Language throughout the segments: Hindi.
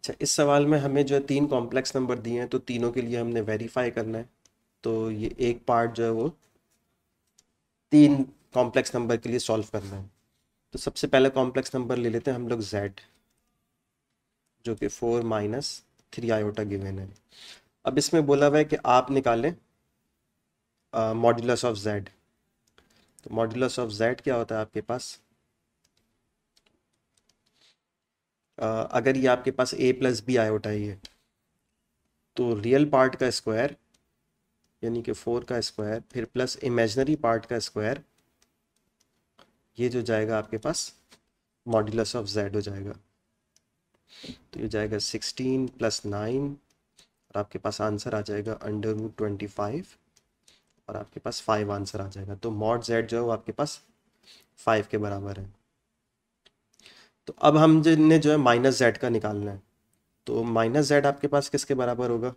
अच्छा इस सवाल में हमें जो है तीन कॉम्प्लेक्स नंबर दिए हैं तो तीनों के लिए हमने वेरीफाई करना है तो ये एक पार्ट जो है वो तीन कॉम्प्लेक्स नंबर के लिए सॉल्व करना है तो सबसे पहला कॉम्प्लेक्स नंबर ले लेते हैं हम लोग जेड जो कि four minus three iota given है अब इसमें बोला हुआ है कि आप निकालें मॉड्यूलस ऑफ जेड तो मॉड्यूलस ऑफ जेड क्या होता है आपके पास अगर ये आपके पास ए प्लस बी आयोटाई है तो रियल पार्ट का स्क्वायर यानी कि फोर का स्क्वायर फिर प्लस इमेजनरी पार्ट का स्क्वायर ये जो जाएगा आपके पास मॉड्यूलस ऑफ जेड हो जाएगा तो ये जाएगा सिक्सटीन प्लस नाइन और आपके पास आंसर आ जाएगा अंडर रूट ट्वेंटी फाइव और आपके पास फाइव आंसर आ जाएगा तो मॉड जेड जो है वो आपके पास फाइव के बराबर है तो अब हमने जो है माइनस जेड का निकालना है तो माइनस जेड आपके पास किसके बराबर होगा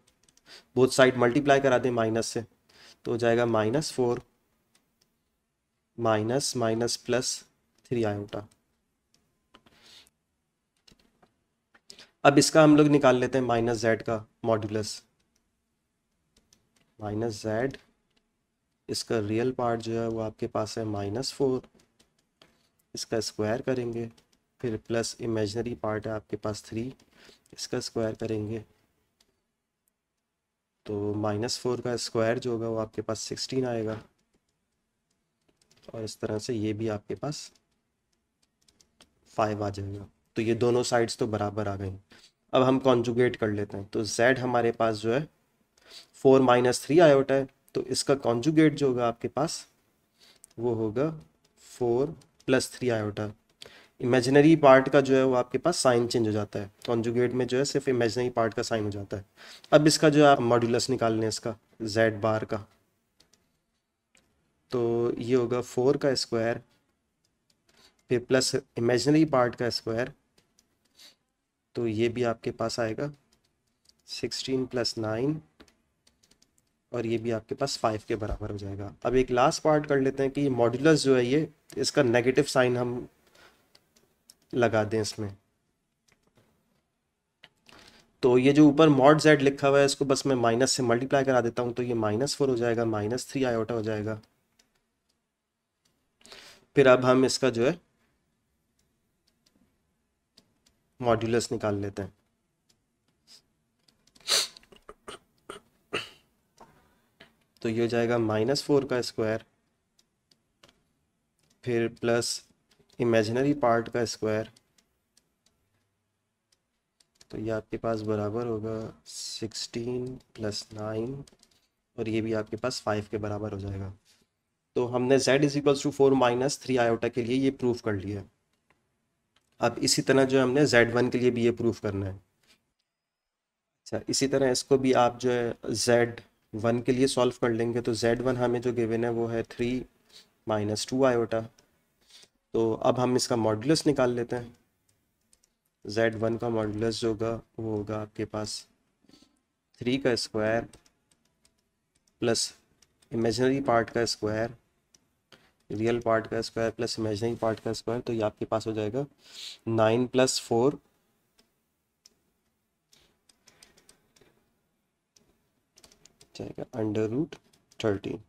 बोथ साइड मल्टीप्लाई करा दें माइनस से तो हो जाएगा minus four minus minus plus three iota अब इसका हम लोग निकाल लेते हैं माइनस जेड का मॉड्यूलस माइनस जेड इसका रियल पार्ट जो है वो आपके पास है माइनस फोर इसका स्क्वायर करेंगे फिर प्लस इमेजनरी पार्ट है आपके पास थ्री इसका स्क्वायर करेंगे तो माइनस फोर का स्क्वायर जो होगा वो आपके पास सिक्सटीन आएगा और इस तरह से ये भी आपके पास फाइव आ जाएगा तो ये दोनों साइड्स तो बराबर आ गई अब हम कॉन्जुगेट कर लेते हैं तो जेड हमारे पास जो है फोर माइनस थ्री आयोटा है तो इसका कॉन्जुगेट जो होगा आपके पास वो होगा four plus three iota imaginary part का जो है वो आपके पास साइन चेंज हो जाता है कॉन्जुगेट में जो है सिर्फ इमेजिनरी पार्ट का साइन हो जाता है अब इसका जो आप मॉड्यूलस निकाल लें इसका जेड बार का तो ये होगा फोर का स्क्वायर फिर प्लस इमेजिनरी पार्ट का स्क्वायर तो ये भी आपके पास आएगा सिक्सटीन प्लस नाइन और ये भी आपके पास फाइव के बराबर हो जाएगा अब एक लास्ट पार्ट कर लेते हैं कि मॉड्यूलस जो है ये इसका नेगेटिव साइन हम लगा दें इसमें तो ये जो ऊपर मॉड जेड लिखा हुआ है इसको बस मैं माइनस से मल्टीप्लाई करा देता हूं तो ये माइनस फोर हो जाएगा माइनस थ्री आयोटा हो जाएगा फिर अब हम इसका जो है मॉड्यूलस निकाल लेते हैं तो ये हो जाएगा माइनस फोर का स्क्वायर फिर प्लस इमेजिनरी पार्ट का स्क्वायर तो ये आपके पास बराबर होगा सिक्सटीन प्लस नाइन और ये भी आपके पास फाइव के बराबर हो जाएगा तो हमने z is equals to four minus three iota के लिए ये प्रूफ कर लिया अब इसी तरह जो हमने जेड वन के लिए भी ये प्रूफ करना है अच्छा इसी तरह इसको भी आप जो है जेड वन के लिए सॉल्व कर लेंगे तो जेड वन हमें जो गिवन है वो है थ्री माइनस टू आयोटा तो अब हम इसका मॉडुलस निकाल लेते हैं जेड वन का मॉडुलस जो होगा वो होगा आपके पास थ्री का स्क्वायर प्लस इमेजनरी पार्ट का स्क्वायर रियल पार्ट का स्क्वायर प्लस इमेजनरी पार्ट का स्क्वायर तो ये आपके पास हो जाएगा नाइन प्लस फोर जाएगा अंडर रूट थर्टीन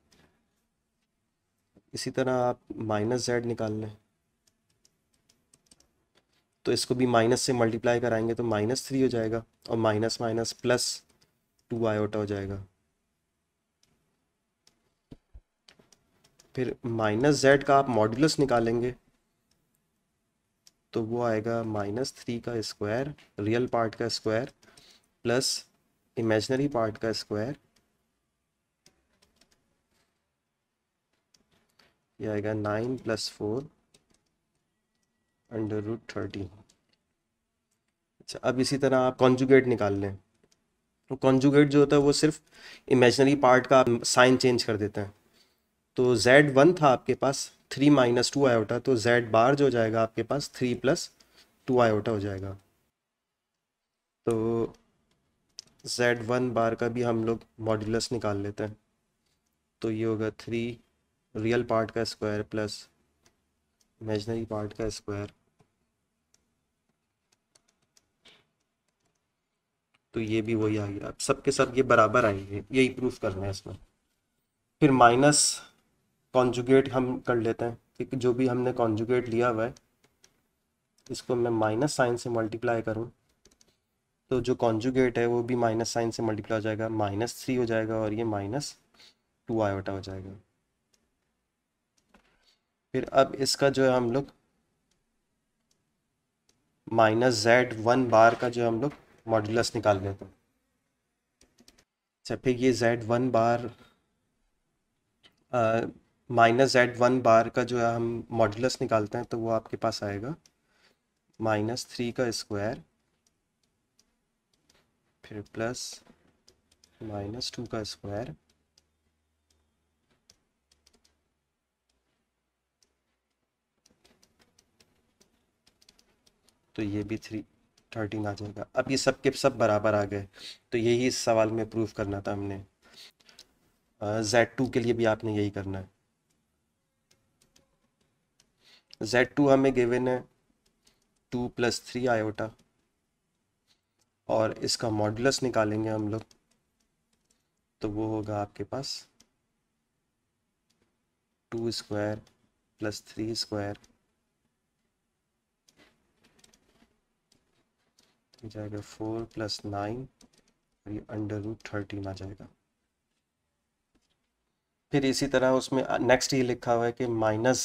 इसी तरह आप माइनस जेड निकाल लें तो इसको भी माइनस से मल्टीप्लाई कराएंगे तो माइनस थ्री हो जाएगा और minus minus plus two iota हो जाएगा फिर माइनस जेड का आप मॉड्यूलस निकालेंगे तो वो आएगा माइनस थ्री का स्क्वायर रियल पार्ट का स्क्वायर प्लस इमेजनरी पार्ट का स्क्वायर ये आएगा nine plus four under root thirty अच्छा अब इसी तरह आप कॉन्जुगेट निकाल लें तो कॉन्जुगेट जो होता है वो सिर्फ इमेजनरी पार्ट का साइन चेंज कर देते हैं तो जेड वन था आपके पास थ्री माइनस टू आयोटा तो जेड बार जो हो जाएगा आपके पास थ्री प्लस टू आयोटा हो जाएगा तो जेड वन बार का भी हम लोग मॉड्यूलस निकाल लेते हैं तो ये होगा थ्री रियल पार्ट का स्क्वायर प्लस इमेजनरी पार्ट का स्क्वायर तो ये भी वही आ गया सबके सब ये बराबर आएंगे यही प्रूफ करना है इसमें फिर माइनस कॉन्जुगेट हम कर लेते हैं ठीक जो भी हमने कॉन्जुगेट लिया हुआ है इसको मैं माइनस साइन से मल्टीप्लाई करूँ तो जो कॉन्जुगेट है वो भी माइनस साइन से मल्टीप्लाई हो जाएगा माइनस थ्री हो जाएगा और ये माइनस टू आयोटा हो जाएगा फिर अब इसका जो है हम लोग माइनस जेड वन बार का जो हम लोग मॉडुलस निकाल लेते तो। हूँ अच्छा फिर ये Z one bar minus Z one bar का जो है हम मॉडुलस निकालते हैं तो वो आपके पास आएगा माइनस थ्री का स्क्वायर फिर प्लस माइनस टू का स्क्वायर तो ये भी थ्री थर्टीन आ जाएगा अब ये सब के सब बराबर आ गए तो यही इस सवाल में प्रूव करना था हमने जेड टू के लिए भी आपने यही करना है जेड टू हमें गिवन है टू प्लस थ्री आयोटा और इसका मॉडुलस निकालेंगे हम लोग तो वो होगा आपके पास two square plus three square ये जाएगा फोर प्लस नाइन और ये अंडर रूट थर्टीन आ जाएगा फिर इसी तरह उसमें नेक्स्ट ये लिखा हुआ है कि माइनस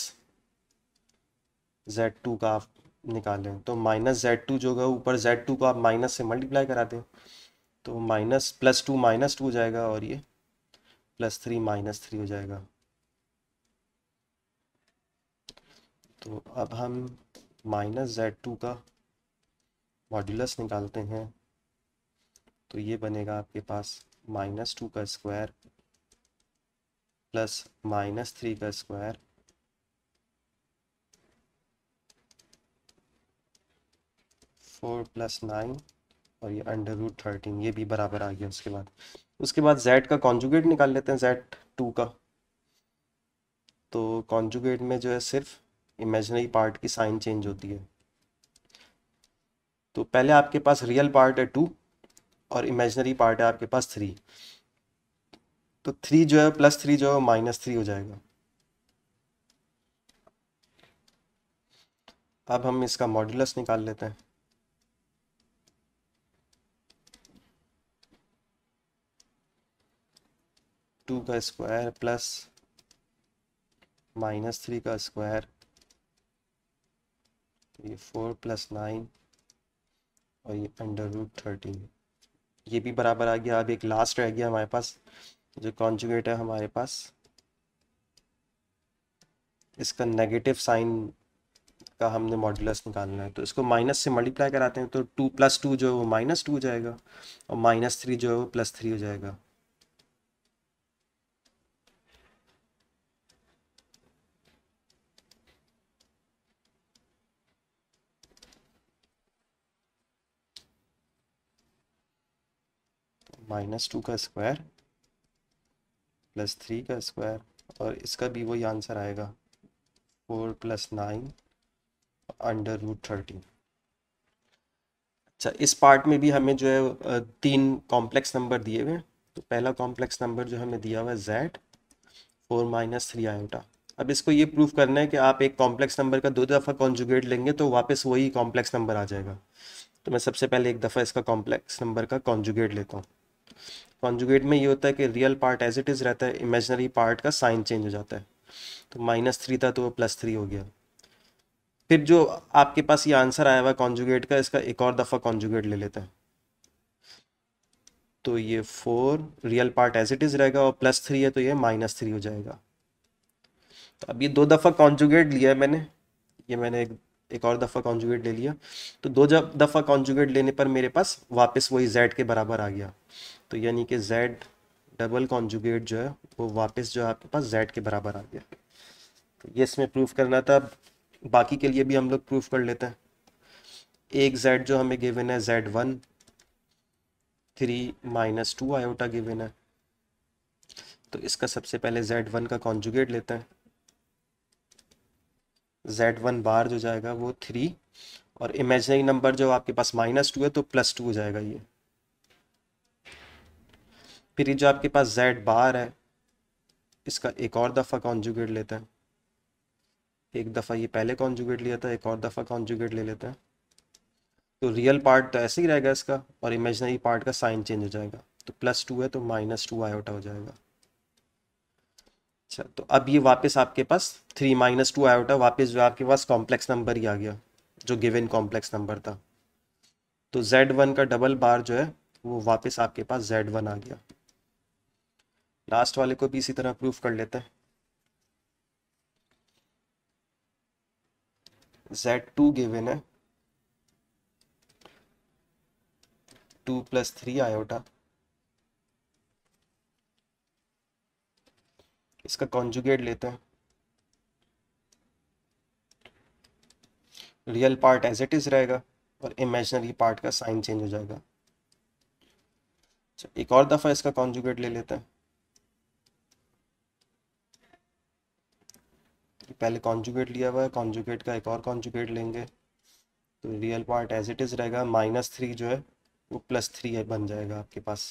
जेड टू का आप निकालें तो माइनस जेड टू जो होगा ऊपर जेड टू को आप माइनस से मल्टीप्लाई करा दें तो minus plus two minus two हो जाएगा और ये प्लस थ्री माइनस थ्री हो जाएगा तो अब हम माइनस जेड टू का मॉड्यूलस निकालते हैं तो ये बनेगा आपके पास माइनस टू का स्क्वायर प्लस माइनस थ्री का स्क्वायर फोर प्लस नाइन और ये अंडर रूट थर्टीन ये भी बराबर आ गया उसके बाद उसके बाद जेड का कॉन्जुगेट निकाल लेते हैं जेड टू का तो कॉन्जुगेट में जो है सिर्फ इमेजनरी पार्ट की साइन चेंज होती है तो पहले आपके पास रियल पार्ट है टू और इमेजनरी पार्ट है आपके पास थ्री तो थ्री जो है प्लस थ्री जो है माइनस थ्री हो जाएगा अब हम इसका मॉड्यूलस निकाल लेते हैं टू का स्क्वायर प्लस माइनस थ्री का स्क्वायर ये फोर प्लस नाइन और ये अंडर रूट थर्टीन ये भी बराबर आ गया अब एक लास्ट रह गया हमारे पास जो कॉन्जुगेट है हमारे पास इसका नेगेटिव साइन का हमने मॉडुलस निकालना है तो इसको माइनस से मल्टीप्लाई कराते हैं तो टू प्लस टू जो है वो माइनस टू हो जाएगा और माइनस थ्री जो है वो प्लस थ्री हो जाएगा माइनस टू का स्क्वायर प्लस थ्री का स्क्वायर और इसका भी वही आंसर आएगा four plus nine under root thirteen अच्छा इस पार्ट में भी हमें जो है तीन कॉम्प्लेक्स नंबर दिए हुए हैं तो पहला कॉम्प्लेक्स नंबर जो हमें दिया हुआ है Z four minus three iota अब इसको ये प्रूफ करना है कि आप एक कॉम्प्लेक्स नंबर का दो दफ़ा कॉन्जुगेट लेंगे तो वापस वही कॉम्प्लेक्स नंबर आ जाएगा तो मैं सबसे पहले एक दफ़ा इसका कॉम्प्लेक्स नंबर का कॉन्जुगेट लेता हूँ कॉन्जुगेट में ये होता है कि real part as it is रहता है इमेजनरी पार्ट का साइन चेंज हो जाता है तो माइनस थ्री था तो वो प्लस थ्री हो गया फिर जो आपके पास ये आंसर आया हुआ कॉन्जुगेट का इसका एक और दफ़ा कॉन्जुगेट ले लेता तो है तो ये four real part as it is रहेगा और प्लस थ्री है तो ये माइनस थ्री हो जाएगा तो अब ये दो दफ़ा कॉन्जुगेट लिया है मैंने ये मैंने एक एक और दफ़ा कॉन्जुगेट ले लिया तो दो जब दफ़ा कॉन्जुगेट लेने पर मेरे पास वापस वही जेड के बराबर आ गया तो यानी कि जेड डबल कॉन्जुगेट जो है वो वापस जो है आपके पास जेड के बराबर आ गया तो ये इसमें प्रूफ करना था बाकी के लिए भी हम लोग प्रूफ कर लेते हैं एक जेड जो हमें गिवन है Z one three minus two iota given है तो इसका सबसे पहले जेड वन का कॉन्जुगेट लेते हैं जेड वन बार जो जाएगा वो थ्री और इमेजनरी नंबर जो आपके पास माइनस टू है तो प्लस टू हो जाएगा ये फिर जो आपके पास जेड बार है इसका एक और दफ़ा कॉन्जुगेट लेते हैं एक दफ़ा ये पहले कॉन्जुगेट लिया था एक और दफ़ा कॉन्जुगेट ले लेते हैं तो रियल पार्ट तो ऐसे ही रहेगा इसका और इमेजनरी पार्ट का साइन चेंज हो जाएगा तो प्लस टू है तो माइनस टू आयोटा हो जाएगा अच्छा तो अब ये वापस आपके पास थ्री माइनस टू आयोटा वापस जो आपके पास कॉम्प्लेक्स नंबर ही आ गया जो गिवन कॉम्प्लेक्स नंबर था तो जेड वन का डबल बार जो है वो वापस आपके पास जेड वन आ गया लास्ट वाले को भी इसी तरह प्रूफ कर लेते हैं जेड टू गिवन है टू प्लस थ्री आयोटा इसका कॉन्जुगेट लेते हैं real part as it is रहेगा और इमेजनरी पार्ट का साइन चेंज हो जाएगा अच्छा, एक और दफ़ा इसका कॉन्जुगेट ले लेते हैं कि पहले कॉन्जुगेट लिया हुआ है कॉन्जुगेट का एक और कॉन्जुगेट लेंगे तो real part as it is रहेगा माइनस थ्री जो है वो प्लस थ्री है बन जाएगा आपके पास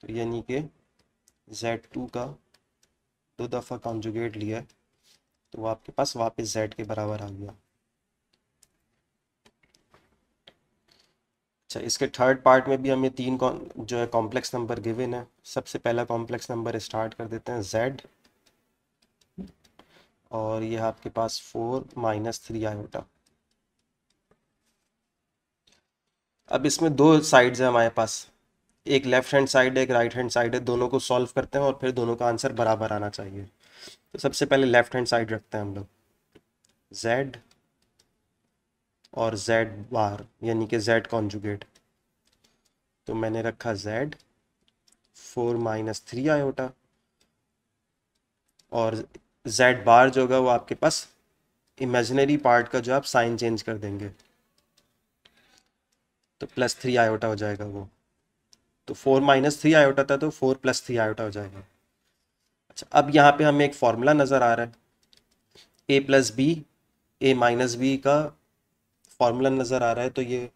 तो यानी कि जेड टू का दो दफ़ा कॉन्जुगेट लिया है तो वो आपके पास वापस जेड के बराबर आ गया अच्छा इसके थर्ड पार्ट में भी हमें तीन जो है कॉम्प्लेक्स नंबर गिवन है सबसे पहला कॉम्प्लेक्स नंबर स्टार्ट कर देते हैं जेड और ये आपके पास फोर माइनस थ्री आयोटा अब इसमें दो साइड्स हैं हमारे पास एक लेफ्ट हैंड साइड है एक राइट हैंड साइड है दोनों को सॉल्व करते हैं और फिर दोनों का आंसर बराबर आना चाहिए तो सबसे पहले लेफ्ट हैंड साइड रखते हैं हम लोग जेड और जेड बार यानी कि जेड कॉन्जुगेट तो मैंने रखा Z four minus three iota और जेड बार जो होगा वो आपके पास इमेजिनरी पार्ट का जो आप साइन चेंज कर देंगे तो प्लस थ्री आयोटा हो जाएगा वो तो फोर माइनस थ्री आयोटा था तो फोर प्लस थ्री आयोटा हो जाएगा अच्छा अब यहाँ पे हमें एक फॉर्मूला नज़र आ रहा है A plus B A minus B का फॉर्मूला नज़र आ रहा है तो ये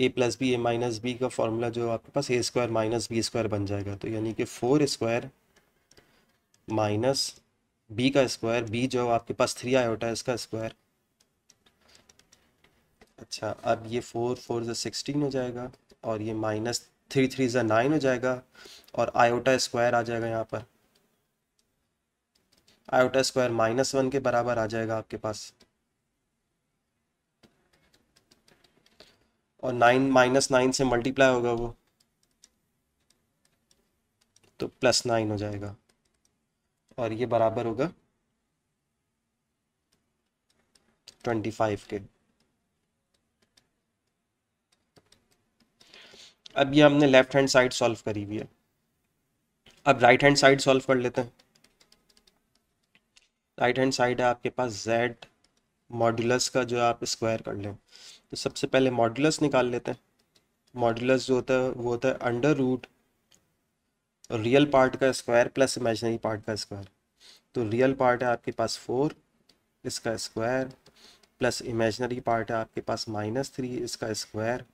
A plus B A minus B का फॉर्मूला जो आपके पास A square minus B square बन जाएगा तो यानी कि फोर स्क्वायर माइनस बी का स्क्वायर बी जो आपके पास थ्री आयोटा है इसका स्क्वायर अच्छा अब ये फोर फोर जो सिक्सटीन हो जाएगा और ये माइनस थ्री थ्री जो नाइन हो जाएगा और आयोटा स्क्वायर आ जाएगा यहाँ पर आयोटा स्क्वायर माइनस वन के बराबर आ जाएगा आपके पास और नाइन माइनस नाइन से मल्टीप्लाई होगा वो तो प्लस नाइन हो जाएगा और ये बराबर होगा ट्वेंटी फाइव के अब ये हमने लेफ्ट हैंड साइड सॉल्व करी हुई है अब राइट हैंड साइड सॉल्व कर लेते हैं राइट हैंड साइड है आपके पास जेड मॉड्यूलस का जो आप स्क्वायर कर लें तो सबसे पहले मॉड्यूलस निकाल लेते हैं मॉड्यूलस जो होता है वो होता है अंडर रूट रियल पार्ट का स्क्वायर प्लस इमेजनरी पार्ट का स्क्वायर तो रियल पार्ट है आपके पास फोर इसका स्क्वायर प्लस इमेजनरी पार्ट है आपके पास माइनस थ्री इसका स्क्वायर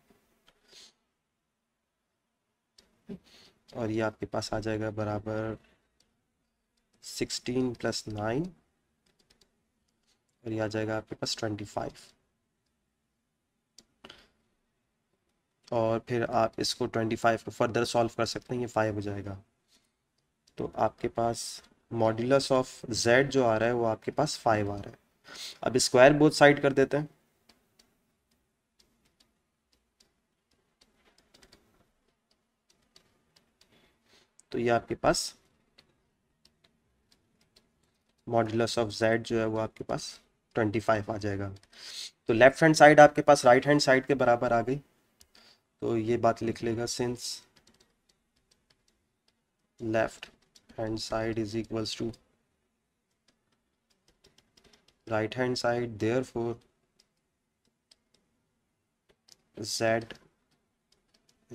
और ये आपके पास आ जाएगा बराबर सिक्सटीन प्लस नाइन और ये आ जाएगा आपके पास ट्वेंटी फाइव और फिर आप इसको ट्वेंटी फाइव को फर्दर सॉल्व कर सकते हैं ये फाइव हो जाएगा तो आपके पास मॉड्यूलस ऑफ जेड जो आ रहा है वो आपके पास फाइव आ रहा है अब स्क्वायर बोथ साइड कर देते हैं तो ये आपके पास मॉड्यूलस ऑफ जेड जो है वो आपके पास ट्वेंटी फाइव आ जाएगा तो लेफ्ट हैंड साइड आपके पास राइट हैंड साइड के बराबर आ गई तो ये बात लिख लेगा since left hand side is equals to right hand side therefore z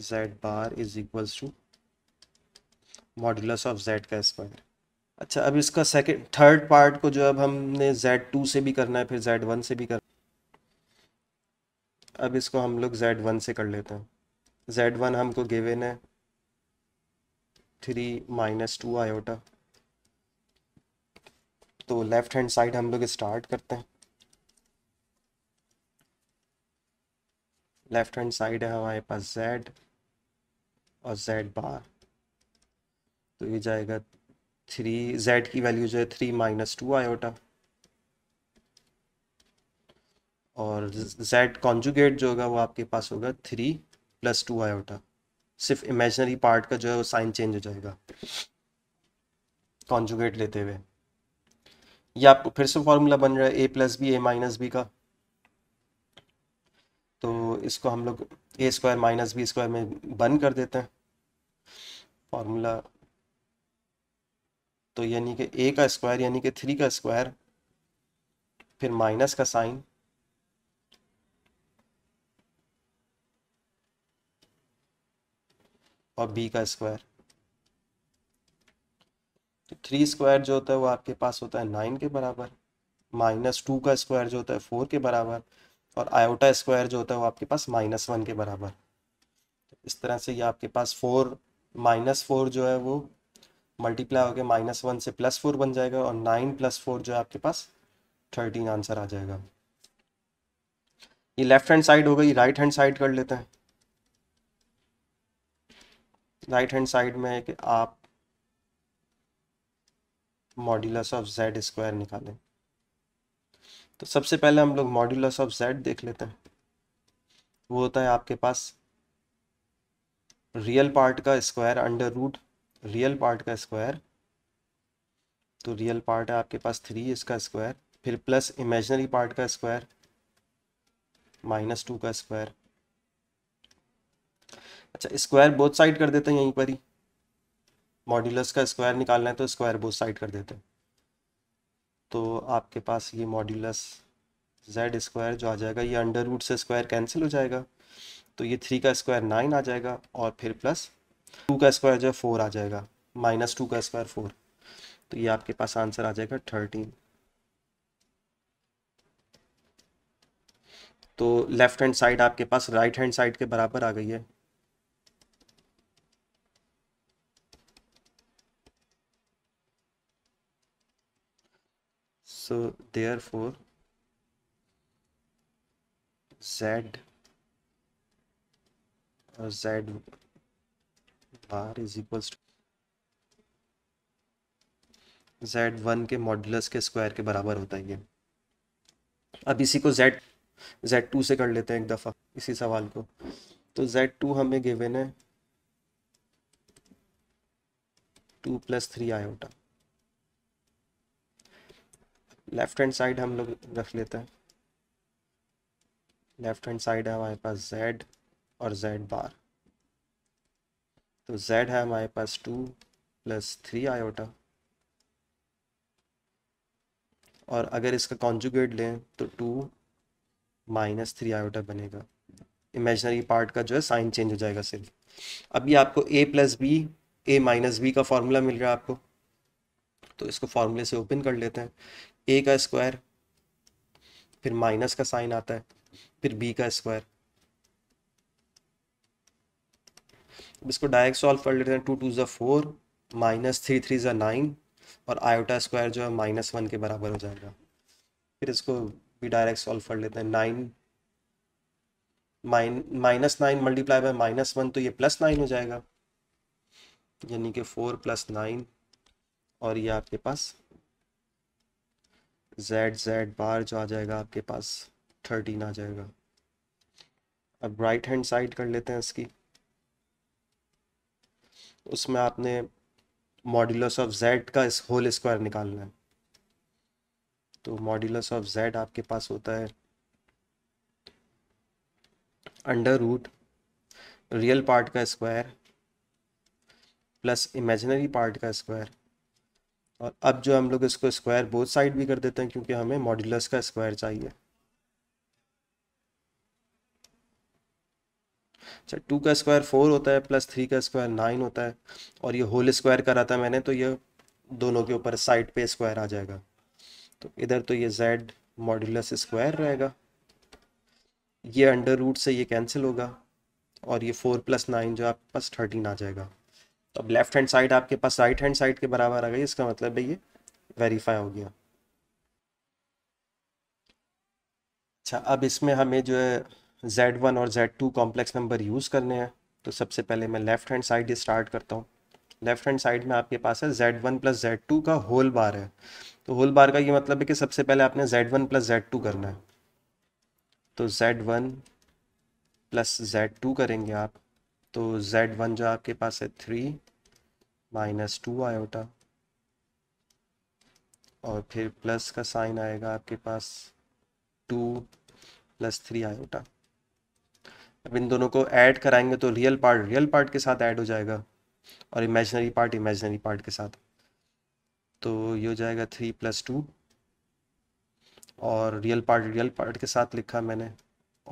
z bar is equals to modulus of z ka square अच्छा अब इसका सेकेंड थर्ड पार्ट को जो अब हमने z2 से भी करना है फिर z1 से भी करना अब इसको हम लोग z1 से कर लेते हैं z1 हमको गिवेन है थ्री माइनस टू आयोटा तो लेफ्ट हैंड साइड हम लोग स्टार्ट करते हैं लेफ्ट हैंड साइड है हमारे पास जेड और जेड बार तो ये जाएगा थ्री जेड की वैल्यू जो है थ्री माइनस टू आयोटा और जेड कॉन्जुगेट जो होगा वो आपके पास होगा थ्री प्लस टू आयोटा सिर्फ इमेजनरी पार्ट का जो है वो साइन चेंज हो जाएगा कॉन्जुगेट लेते हुए या आपको फिर से फॉर्मूला बन रहा है A plus B A minus B का तो इसको हम लोग A square minus B square में बंद कर देते हैं फॉर्मूला तो यानी कि ए का स्क्वायर यानी कि थ्री का स्क्वायर फिर माइनस का साइन और बी का स्क्वायर तो थ्री स्क्वायर जो होता है वो आपके पास होता है नाइन के बराबर माइनस टू का स्क्वायर जो होता है फोर के बराबर और आयोटा स्क्वायर जो होता है वो आपके पास माइनस वन के बराबर तो इस तरह से ये आपके पास फोर माइनस फोर जो है वो मल्टीप्लाई होकर माइनस वन से प्लस फोर बन जाएगा और नाइन प्लस फोर जो है आपके पास थर्टीन आंसर आ जाएगा ये लेफ्ट हैंड साइड हो गई राइट हैंड साइड कर लेते हैं राइट हैंड साइड में है कि आप मॉड्यूलस ऑफ जेड स्क्वायर निकालें तो सबसे पहले हम लोग मॉड्यूलस ऑफ जेड देख लेते हैं वो होता है आपके पास रियल पार्ट का square under root real part का स्क्वायर तो रियल पार्ट है आपके पास थ्री इसका स्क्वायर फिर प्लस इमेजनरी पार्ट का स्क्वायर माइनस टू का स्क्वायर अच्छा स्क्वायर बोथ साइड कर देते हैं यहीं पर ही मॉड्यूलस का स्क्वायर निकालना है तो स्क्वायर बोथ साइड कर देते हैं तो आपके पास ये मॉड्यूलस जेड स्क्वायर जो आ जाएगा ये अंडर रूट से स्क्वायर कैंसिल हो जाएगा तो ये थ्री का स्क्वायर नाइन आ जाएगा और फिर प्लस टू का स्क्वायर जो है फोर आ जाएगा माइनस टू का स्क्वायर फोर तो ये आपके पास आंसर आ जाएगा थर्टीन तो लेफ्ट हैंड साइड आपके पास राइट हैंड साइड के बराबर आ गई है so therefore z or uh, z bar is equals to Z one के मॉडुलस के स्क्वायर के बराबर होता है ये अब इसी को जेड जेड टू से कर लेते हैं एक दफ़ा इसी सवाल को तो जेड टू हमें गिवन है two plus three iota left hand side हम लोग रख लेते हैं लेफ्ट हैंड साइड है हमारे पास जेड और जेड बार तो जेड है हमारे पास टू प्लस थ्री आयोटा और अगर इसका कॉन्जुगेट लें तो टू माइनस थ्री आयोटा बनेगा इमेजनरी पार्ट का जो है साइन चेंज हो जाएगा सिर्फ अभी आपको A plus B A minus B का फॉर्मूला मिल रहा है आपको तो इसको फॉर्मूले से ओपन कर लेते हैं ए का स्क्वायर फिर माइनस का साइन आता है फिर बी का स्क्वायर इसको डायरेक्ट सॉल्व कर लेते हैं टू टू ज़ा फोर माइनस थ्री थ्री ज़ा नाइन और आयोटा स्क्वायर जो है माइनस वन के बराबर हो जाएगा फिर इसको भी डायरेक्ट सॉल्व कर लेते हैं नाइन माइन minus nine multiply by minus one तो ये प्लस नाइन हो जाएगा यानी कि फोर प्लस नाइन और ये आपके पास जेड जेड बार जो आ जाएगा आपके पास थर्टीन आ जाएगा अब राइट हैंड साइड कर लेते हैं इसकी उसमें आपने मॉड्यूलस ऑफ जेड का इस होल स्क्वायर निकालना है तो मॉड्यूलस ऑफ जेड आपके पास होता है अंडर रूट रियल पार्ट का स्क्वायर प्लस इमेजिनरी पार्ट का स्क्वायर और अब जो हम लोग इसको स्क्वायर बोथ साइड भी कर देते हैं क्योंकि हमें मॉड्यूलस का स्क्वायर चाहिए अच्छा टू का स्क्वायर फोर होता है प्लस थ्री का स्क्वायर नाइन होता है और ये होल स्क्वायर करा था मैंने तो ये दोनों के ऊपर साइड पे स्क्वायर आ जाएगा तो इधर तो ये जेड मॉड्यूलस स्क्वायर रहेगा ये अंडर रूट से ये कैंसिल होगा और ये फोर प्लस नाइन जो आपके पास थर्टीन आ जाएगा तो अब लेफ्ट हैंड साइड आपके पास राइट हैंड साइड के बराबर आ गई इसका मतलब है ये वेरीफाई हो गया अच्छा अब इसमें हमें जो है जेड वन और Z two complex number use करने हैं तो सबसे पहले मैं लेफ्ट हैंड साइड स्टार्ट करता हूँ लेफ्ट हैंड साइड में आपके पास है Z one plus Z two का होल बार है तो होल बार का ये मतलब है कि सबसे पहले आपने Z one plus Z two करना है तो Z one plus Z two करेंगे आप तो z बन जो आपके पास है थ्री माइनस टू आयोटा और फिर प्लस का साइन आएगा आपके पास टू प्लस थ्री आयोटा अब इन दोनों को ऐड कराएंगे तो रियल पार्ट रियल पार्ट के साथ ऐड हो जाएगा और इमेजनरी पार्ट इमेजनरी पार्ट के साथ तो ये हो जाएगा थ्री प्लस टू और रियल पार्ट रियल पार्ट के साथ लिखा मैंने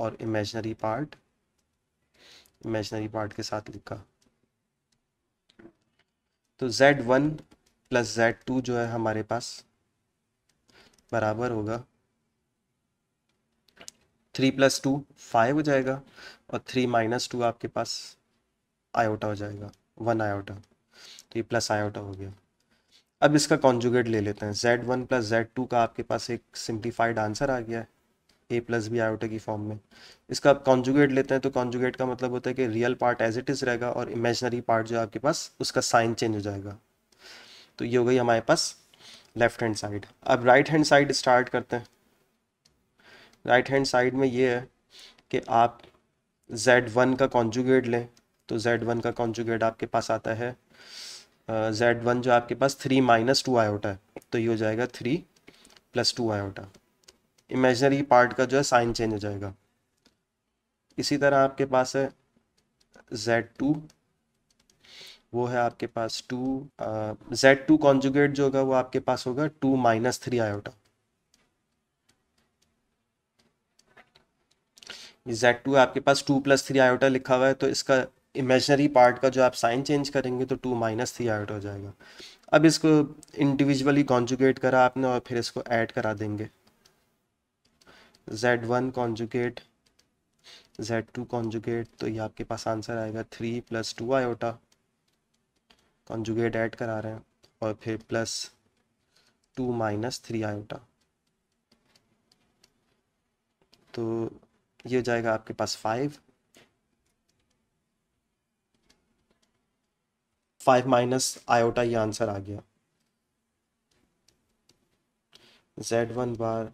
और इमेजनरी पार्ट इमेजनरी पार्ट के साथ लिखा तो z1 वन प्लस जेड जो है हमारे पास बराबर होगा थ्री प्लस टू फाइव हो जाएगा और थ्री माइनस टू आपके पास आयोटा हो जाएगा वन आयोटा तो ये प्लस आयोटा हो गया अब इसका कॉन्जुगेट ले लेते हैं z1 वन प्लस जेड का आपके पास एक सिंप्लीफाइड आंसर आ गया है ए प्लस भी आयोटा की फॉर्म में इसका आप कॉन्जुगेट लेते हैं तो कॉन्जुगेट का मतलब होता है कि real part as it is रहेगा और इमेजनरी पार्ट जो है आपके पास उसका साइन चेंज हो जाएगा तो ये हो गई हमारे पास लेफ्ट हैंड साइड अब राइट हैंड साइड स्टार्ट करते हैं राइट हैंड साइड में ये है कि आप जेड वन का कॉन्जुगेट लें तो जेड वन का कॉन्जुगेट आपके पास आता है जेड वन जो आपके पास थ्री माइनस टू आयोटा है तो ये हो जाएगा three plus two iota imaginary part का जो है साइन चेंज हो जाएगा इसी तरह आपके पास है जेड टू वो है आपके पास टू जेड टू कॉन्जुगेट जो होगा वो आपके पास होगा two minus three iota Z two आपके पास टू प्लस थ्री आयोटा लिखा हुआ है तो इसका इमेजनरी पार्ट का जो आप साइन चेंज करेंगे तो टू माइनस थ्री आयोटा हो जाएगा अब इसको इंडिविजुअली कॉन्जुगेट करा आपने और फिर इसको ऐड करा देंगे Z one conjugate Z two conjugate तो ये आपके पास आंसर आएगा three plus two iota conjugate add करा रहे हैं और फिर plus two minus three iota तो ये हो जाएगा आपके पास फाइव फाइव माइनस आयोटा ये आंसर आ गया Z one bar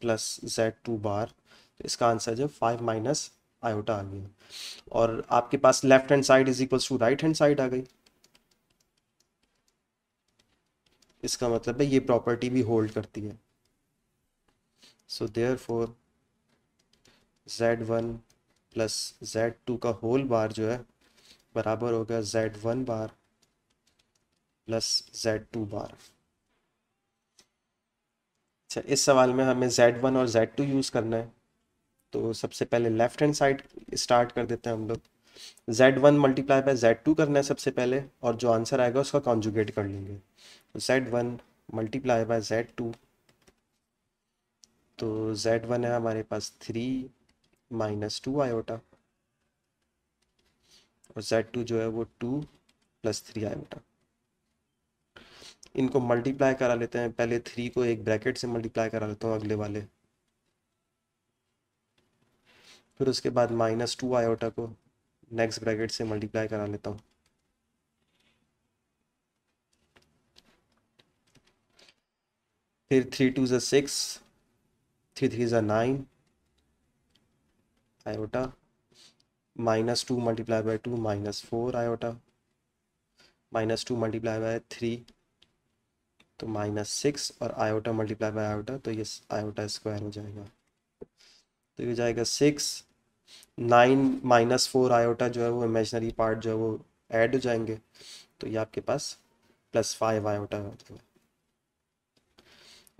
plus Z two bar तो इसका आंसर जो फाइव माइनस आयोटा आ गया और आपके पास left hand side is equal to right hand side आ गई इसका मतलब है ये प्रॉपर्टी भी होल्ड करती है so therefore Z one plus Z two का होल बार जो है बराबर होगा Z one bar plus Z two bar अच्छा इस सवाल में हमें जेड वन और जेड टू यूज़ करना है तो सबसे पहले लेफ्ट हैंड साइड स्टार्ट कर देते हैं हम लोग Z one multiply by Z two करना है सबसे पहले और जो आंसर आएगा उसका कॉन्जुगेट कर लेंगे तो Z one multiply by Z two तो जेड वन है हमारे पास थ्री माइनस टू आयोटा और जेड टू जो है वो टू प्लस थ्री आयोटा इनको मल्टीप्लाई करा लेते हैं पहले थ्री को एक ब्रैकेट से मल्टीप्लाई करा लेता हूँ अगले वाले फिर उसके बाद माइनस टू आयोटा को नेक्स्ट ब्रैकेट से मल्टीप्लाई करा लेता हूँ फिर थ्री टू जिक्स सिक्स थ्री थ्री ज़ा nine iota minus two multiply by two minus four iota minus two multiply by three तो माइनस सिक्स और आयोटा मल्टीप्लाई बाय आयोटा तो ये आयोटा स्क्वायर हो जाएगा तो ये जाएगा six nine minus four iota जो है वो इमेजनरी पार्ट जो है वो ऐड हो जाएंगे तो ये आपके पास प्लस फाइव आयोटा होता है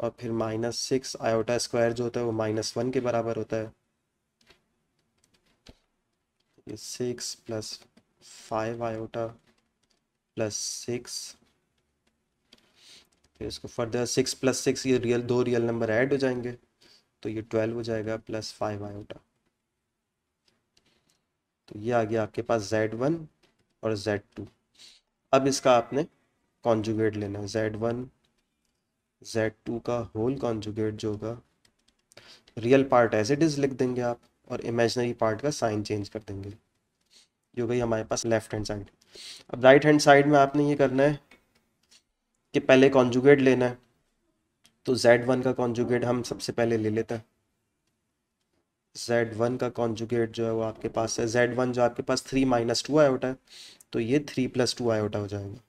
और फिर माइनस सिक्स आयोटा स्क्वायर जो होता है वो माइनस वन के बराबर होता है six plus five iota plus six फिर इसको फर्दर सिक्स प्लस सिक्स ये रियल दो रियल नंबर ऐड हो जाएंगे तो ये ट्वेल्व हो जाएगा प्लस फाइव आयोटा तो ये आ गया आपके पास जेड वन और जेड टू अब इसका आपने कॉन्जुगेट लेना है जेड वन जेड टू का होल कॉन्जुगेट जो होगा real part as it is लिख देंगे आप और इमेजनरी पार्ट का साइन चेंज कर देंगे जो गई हमारे पास लेफ्ट हैंड साइड अब राइट हैंड साइड में आपने ये करना है कि पहले कॉन्जुगेट लेना है तो जेड वन का कॉन्जुगेट हम सबसे पहले ले लेते हैं जेड वन का कॉन्जुगेट जो है वो आपके पास है जेड वन जो आपके पास थ्री माइनस टू आयोटा है तो ये थ्री प्लस टू आयोटा हो जाएगा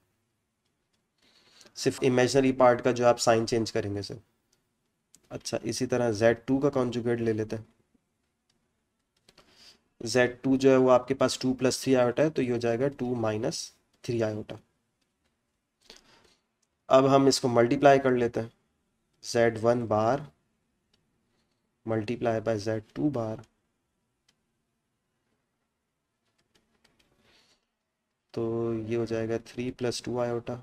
सिर्फ इमेजनरी पार्ट का जो आप साइन चेंज करेंगे सर अच्छा इसी तरह जेड टू का कॉन्जुगेट ले लेते हैं जेड टू जो है वो आपके पास टू प्लस थ्री आयोटा है तो ये हो जाएगा टू माइनस थ्री आयोटा अब हम इसको मल्टीप्लाई कर लेते हैं Z one bar multiply by Z two bar तो ये हो जाएगा three plus two iota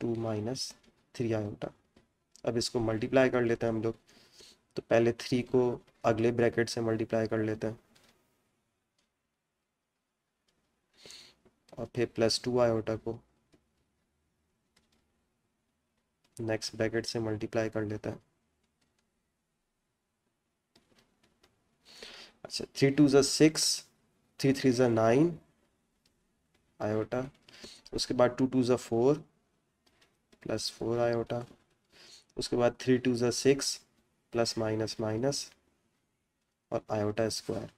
two minus three iota अब इसको मल्टीप्लाई कर लेते हैं हम लोग तो पहले थ्री को अगले ब्रैकेट से मल्टीप्लाई कर लेते हैं और फिर प्लस टू आयोटा को नेक्स्ट ब्रैकेट से मल्टीप्लाई कर लेता है अच्छा थ्री टू ज़ा सिक्स थ्री थ्री ज़ा नाइन आयोटा उसके बाद टू टू ज़ा फोर प्लस फोर आयोटा उसके बाद थ्री टू ज़ा सिक्स प्लस माइनस माइनस और iota square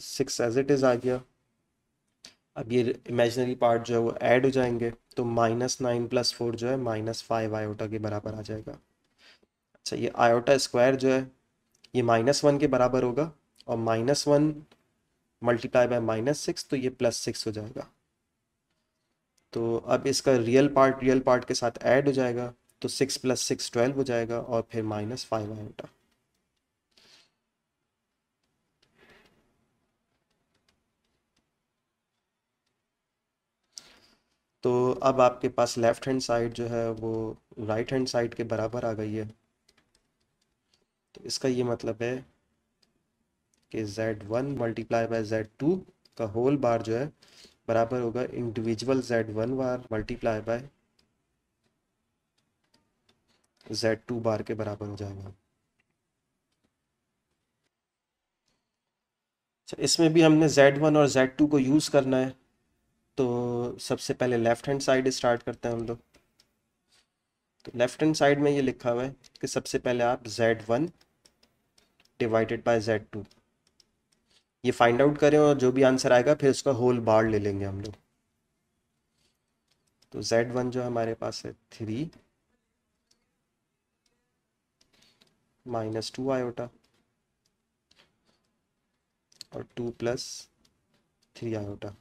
six as it is आ गया अब ये इमेजनरी पार्ट जो है वो ऐड हो जाएंगे तो माइनस नाइन प्लस फोर जो है माइनस फाइव आयोटा के बराबर आ जाएगा अच्छा ये आयोटा स्क्वायर जो है ये माइनस वन के बराबर होगा और minus one multiply by minus six तो ये प्लस सिक्स हो जाएगा तो अब इसका रियल पार्ट रियल पार्ट के साथ ऐड हो जाएगा तो सिक्स प्लस सिक्स ट्वेल्व हो जाएगा और फिर माइनस फाइव आयोटा तो अब आपके पास लेफ़्ट हैंड साइड जो है वो राइट हैंड साइड के बराबर आ गई है तो इसका ये मतलब है कि Z1 one multiply by Z two का होल बार जो है बराबर होगा individual Z1 one bar multiply by Z two bar के बराबर हो जाएगा अच्छा इसमें भी हमने Z1 और Z2 को यूज़ करना है तो सबसे पहले लेफ़्ट हैंड साइड स्टार्ट करते हैं हम लोग तो लेफ़्ट हैंड साइड में ये लिखा हुआ है कि सबसे पहले आप Z1 one divided bye Z2 ये फाइंड आउट करें और जो भी आंसर आएगा फिर उसका होल बार ले लेंगे हम लोग तो Z1 जो हमारे पास है थ्री माइनस टू आयोटा और टू प्लस थ्री आयोटा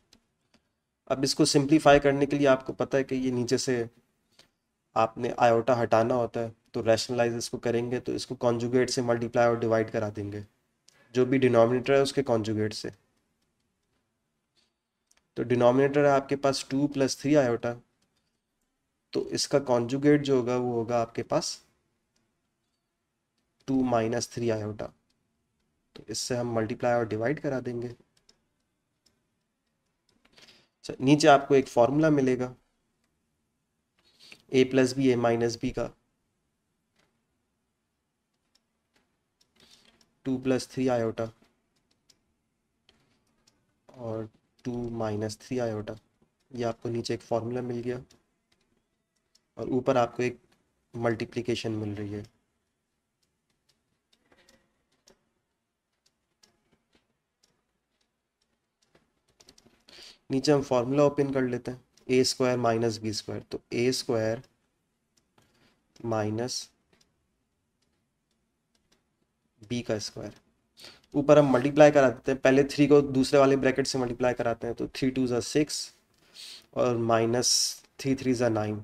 अब इसको सिंप्लीफाई करने के लिए आपको पता है कि ये नीचे से आपने आयोटा हटाना होता है तो रैशनलाइज इसको करेंगे तो इसको कॉन्जुगेट से मल्टीप्लाई और डिवाइड करा देंगे जो भी डिनोमिनेटर है उसके कॉन्जुगेट से तो डिनोमिनेटर है आपके पास टू प्लस थ्री आयोटा तो इसका कॉन्जुगेट जो होगा वो होगा आपके पास टू माइनस थ्री आयोटा तो इससे हम मल्टीप्लाई और डिवाइड करा देंगे नीचे आपको एक फॉर्मूला मिलेगा A plus B A minus B का टू प्लस थ्री आयोटा और टू माइनस थ्री आयोटा ये आपको नीचे एक फॉर्मूला मिल गया और ऊपर आपको एक मल्टीप्लिकेशन मिल रही है नीचे हम फॉर्मूला ओपन कर लेते हैं A square minus B square तो ए स्क्वायर माइनस बी का स्क्वायर ऊपर हम मल्टीप्लाई कराते हैं पहले थ्री को दूसरे वाले ब्रैकेट से मल्टीप्लाई कराते हैं तो थ्री टू ज़ा सिक्स और माइनस थ्री थ्री ज़ा नाइन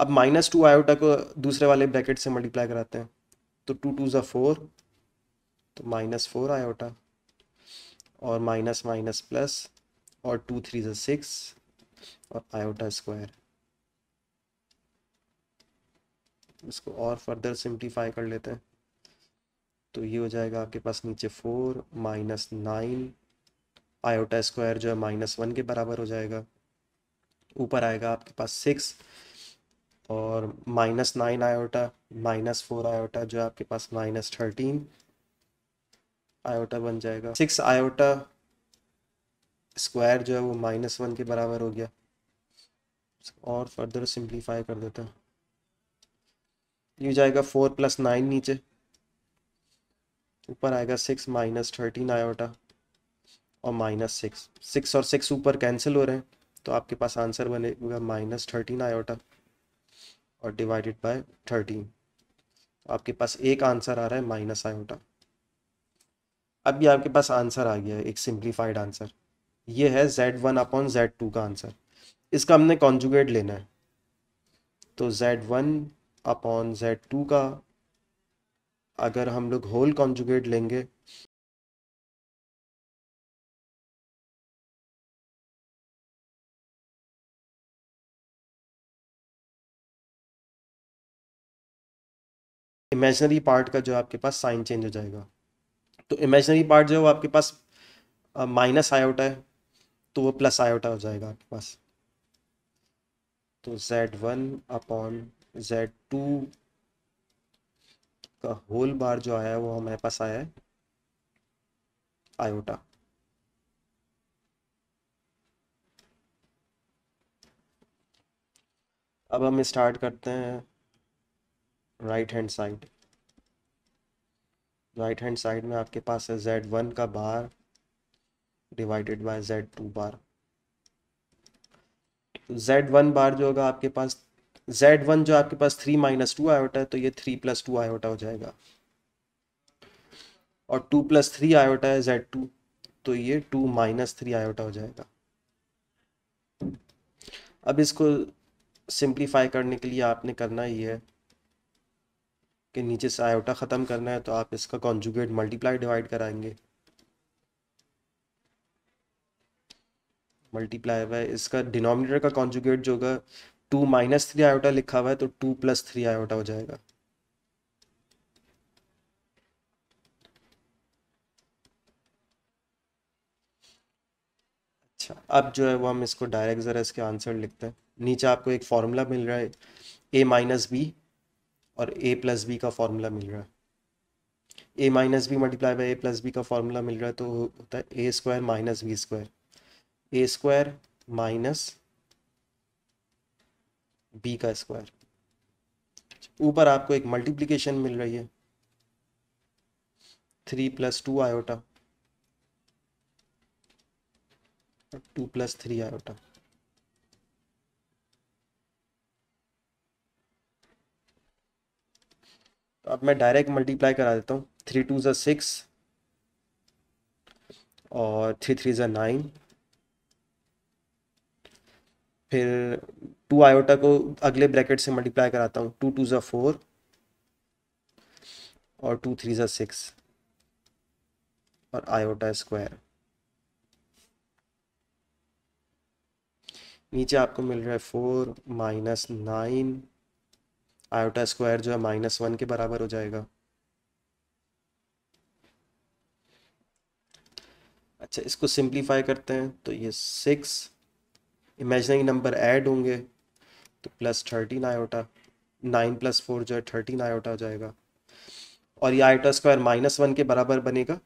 अब माइनस टू आयोटा को दूसरे वाले ब्रैकेट से मल्टीप्लाई कराते हैं तो टू टू ज़ा फोर तो माइनस फोर आयोटा और माइनस माइनस प्लस और टू थ्री से सिक्स और आयोटा स्क्वायर इसको और फर्दर सिंप्लीफाई कर लेते हैं तो ये हो जाएगा आपके पास नीचे four minus nine iota square जो है माइनस वन के बराबर हो जाएगा ऊपर आएगा आपके पास सिक्स और minus nine iota minus four iota जो है आपके पास माइनस थर्टीन आयोटा बन जाएगा सिक्स आयोटा स्क्वायर जो है वो माइनस वन के बराबर हो गया और फर्दर सिंप्लीफाई कर देते हैं ये जाएगा फोर प्लस नाइन नीचे ऊपर आएगा सिक्स माइनस थर्टीन आयोटा और माइनस सिक्स सिक्स और सिक्स ऊपर कैंसिल हो रहे हैं तो आपके पास आंसर बनेगा माइनस थर्टीन आयोटा और डिवाइडेड बाय थर्टीन आपके पास एक आंसर आ रहा है माइनस आयोटा अब ये आपके पास आंसर आ गया है एक सिंप्लीफाइड आंसर ये है Z one upon Z two का आंसर इसका हमने कॉन्जुगेट लेना है तो Z one upon Z two का अगर हम लोग होल कॉन्जुगेट लेंगे इमेजनरी पार्ट का जो आपके पास साइन चेंज हो जाएगा तो इमेजनरी पार्ट जो है वो आपके पास माइनस आयोटा है तो वो प्लस आयोटा हो जाएगा आपके पास तो Z one upon Z two का होल बार जो आया है वो हमारे पास आया है आयोटा अब हम स्टार्ट करते हैं right hand side right hand side में आपके पास है जेड वन का bar divided by Z two bar Z one bar जो होगा आपके पास जेड वन जो आपके पास थ्री माइनस टू आयोटा है तो ये थ्री प्लस टू आयोटा हो जाएगा और टू प्लस थ्री आयोटा है जेड टू तो ये टू माइनस थ्री आयोटा हो जाएगा अब इसको सिंप्लीफाई करने के लिए आपने करना ही है के नीचे से आयोटा ख़त्म करना है तो आप इसका कॉन्जुगेट मल्टीप्लाई डिवाइड कराएंगे मल्टीप्लाई हुआ है इसका डिनोमिनेटर का कॉन्जुगेट जो होगा टू माइनस थ्री आयोटा लिखा हुआ है तो टू प्लस थ्री आयोटा हो जाएगा अच्छा अब जो है वो हम इसको डायरेक्ट ज़रा इसके आंसर लिखते हैं नीचे आपको एक फॉर्मूला मिल रहा है ए माइनस बी और ए प्लस बी का फॉर्मूला मिल रहा है A minus B multiply by A plus B का फॉर्मूला मिल रहा है तो होता है A square minus B square A square minus B का स्क्वायर ऊपर आपको एक मल्टीप्लीकेशन मिल रही है three plus two iota two plus three iota तो अब मैं डायरेक्ट मल्टीप्लाई करा देता हूँ थ्री टू ज़ा सिक्स और थ्री थ्री ज़ा नाइन फिर टू आयोटा को अगले ब्रैकेट से मल्टीप्लाई कराता हूँ टू टू ज़ा फोर और टू थ्री ज़ा सिक्स और आयोटा स्क्वायर नीचे आपको मिल रहा है four minus nine iota square जो है माइनस वन के बराबर हो जाएगा अच्छा इसको सिंप्लीफाई करते हैं तो ये सिक्स इमेजनरी नंबर ऐड होंगे तो plus thirteen iota nine plus four जो है थर्टीन आयोटा हो जाएगा और ये आयोटा स्क्वायर माइनस वन के बराबर बनेगा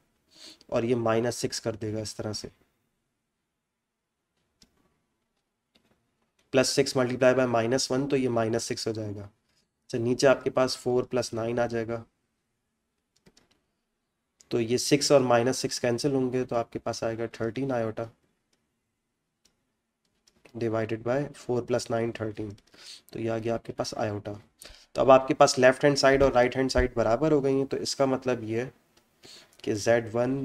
और ये माइनस सिक्स कर देगा इस तरह से plus six multiply by minus one तो ये माइनस सिक्स हो जाएगा से तो नीचे आपके पास फोर प्लस नाइन आ जाएगा तो ये सिक्स और माइनस सिक्स कैंसिल होंगे तो आपके पास आएगा thirteen iota divided by four plus nine thirteen तो ये आ गया आपके पास आयोटा तो अब आपके पास लेफ्ट हैंड साइड और राइट हैंड साइड बराबर हो गई हैं तो इसका मतलब ये है कि Z one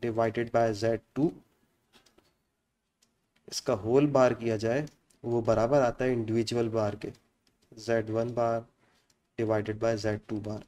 divided by Z two इसका होल बार किया जाए वो बराबर आता है इंडिविजुअल बार के z1 bar divided by z2 bar